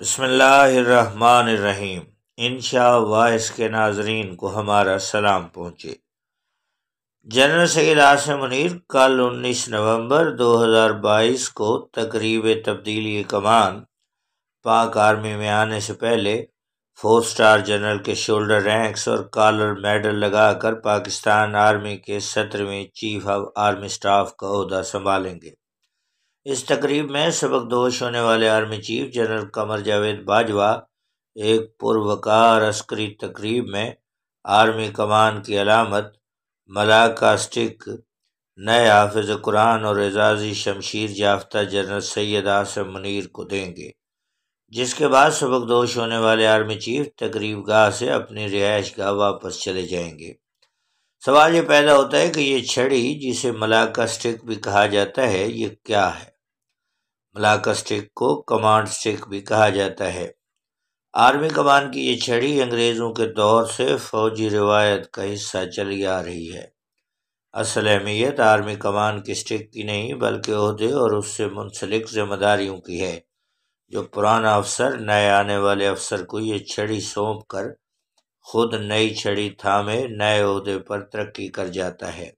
बसमीम इन वाइस के नाजरीन को हमारा सलाम पहुँचे जनरल सैद आसम मुनीर कल 19 नवंबर बाईस को तकरीब तब्दीली कमान पाक आर्मी में आने से पहले फोर स्टार जनरल के शोल्डर रैंक्स और कॉलर मेडल लगा कर पाकिस्तान आर्मी के सत्रहवें चीफ ऑफ आर्मी स्टाफ का अहदा संभालेंगे इस तकरीब में सबक दोश होने वाले army chief general Qamar Javed Bajwa एक पुरवकार अस्करी तकरीब में आर्मी कमान की अलामत मलाका स्टिक नए हाफिज कुरान और एजाजी शमशीर याफ्ता जनरल सैयद आसम मनिर को देंगे जिसके बाद सबक दोश होने वाले आर्मी चीफ तकरीब गाह से अपनी रिहाइश गाह वापस चले जाएंगे सवाल ये पैदा होता है कि ये छड़ी जिसे मलाका स्टिक भी कहा जाता है ये क्या है मलाका स्टिक को कमांड स्टिक भी कहा जाता है आर्मी कमान की ये छड़ी अंग्रेज़ों के दौर से फौजी रिवायत का हिस्सा चली आ रही है असल अहमियत आर्मी कमान की स्टिक की नहीं बल्कि अहदे और उससे मुंसलिक जिम्मेदारियों की है जो पुराना अफसर नए आने वाले अफसर को ये छड़ी सौंप कर खुद नई छड़ी थामे नए अहदे पर तरक्की कर जाता है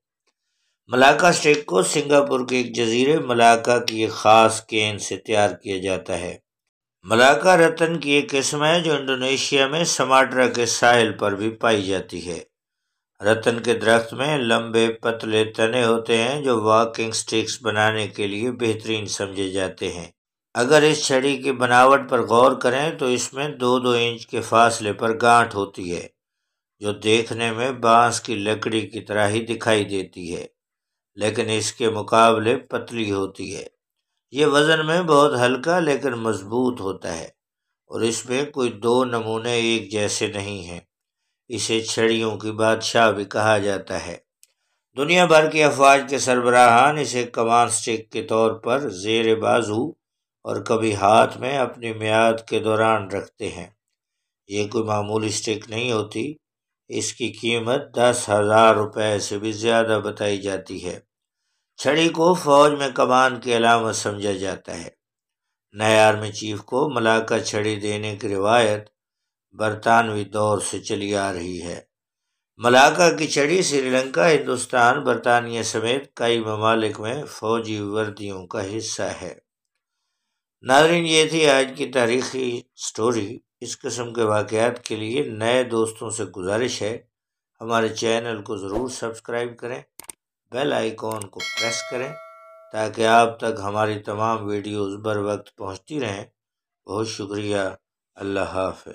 मलाका स्टेक को सिंगापुर के एक जजीरे मलाका की एक ख़ास केन से तैयार किया जाता है मलाका रतन की एक किस्म है जो इंडोनेशिया में समाट्रा के साहिल पर भी पाई जाती है रतन के दरख्त में लंबे पतले तने होते हैं जो वॉकिंग स्टिक्स बनाने के लिए बेहतरीन समझे जाते हैं अगर इस छड़ी की बनावट पर गौर करें तो इसमें दो दो इंच के फासले पर गांठ होती है जो देखने में बांस की लकड़ी की तरह ही दिखाई देती है लेकिन इसके मुकाबले पतली होती है ये वज़न में बहुत हल्का लेकिन मजबूत होता है और इसमें कोई दो नमूने एक जैसे नहीं हैं इसे छड़ियों की बादशाह भी कहा जाता है दुनिया भर की अफवाज के सरबराहान इसे कमान स्टिक के तौर पर जेर बाजू और कभी हाथ में अपनी मियाद के दौरान रखते हैं ये कोई मामूली स्टिक नहीं होती इसकी कीमत दस हजार रुपये से भी ज़्यादा बताई जाती है छड़ी को फौज में कमान के अलावा समझा जाता है नए आर्मी चीफ को मलाका छड़ी देने की रिवायत बरतानवी दौर से चली आ रही है मलाका की छड़ी श्रीलंका हिंदुस्तान बरतानिया समेत कई ममालिक में फौजी वर्दियों का हिस्सा है नाजरीन ये थी आज की तारीखी स्टोरी इस कस्म के वाक़ात के लिए नए दोस्तों से गुजारिश है हमारे चैनल को ज़रूर सब्सक्राइब करें बेल आइकॉन को प्रेस करें ताकि आप तक हमारी तमाम वीडियोस बर वक्त पहुँचती रहें बहुत शुक्रिया अल्लाह हाफ